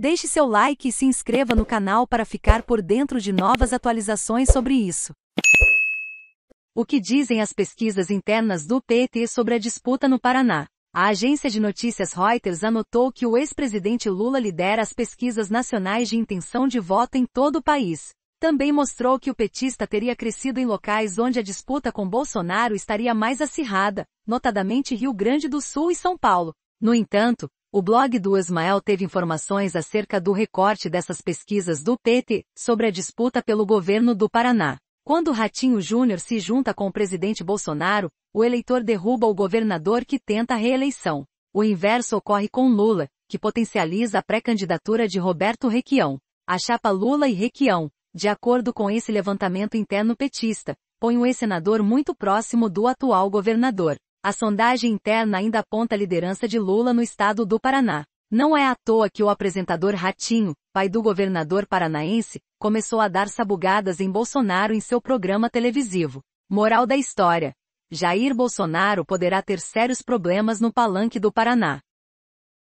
Deixe seu like e se inscreva no canal para ficar por dentro de novas atualizações sobre isso. O que dizem as pesquisas internas do PT sobre a disputa no Paraná? A agência de notícias Reuters anotou que o ex-presidente Lula lidera as pesquisas nacionais de intenção de voto em todo o país. Também mostrou que o petista teria crescido em locais onde a disputa com Bolsonaro estaria mais acirrada, notadamente Rio Grande do Sul e São Paulo. No entanto, o blog do Ismael teve informações acerca do recorte dessas pesquisas do PT sobre a disputa pelo governo do Paraná. Quando Ratinho Júnior se junta com o presidente Bolsonaro, o eleitor derruba o governador que tenta a reeleição. O inverso ocorre com Lula, que potencializa a pré-candidatura de Roberto Requião. A chapa Lula e Requião, de acordo com esse levantamento interno petista, põe o ex-senador muito próximo do atual governador. A sondagem interna ainda aponta a liderança de Lula no estado do Paraná. Não é à toa que o apresentador Ratinho, pai do governador paranaense, começou a dar sabugadas em Bolsonaro em seu programa televisivo. Moral da história: Jair Bolsonaro poderá ter sérios problemas no palanque do Paraná.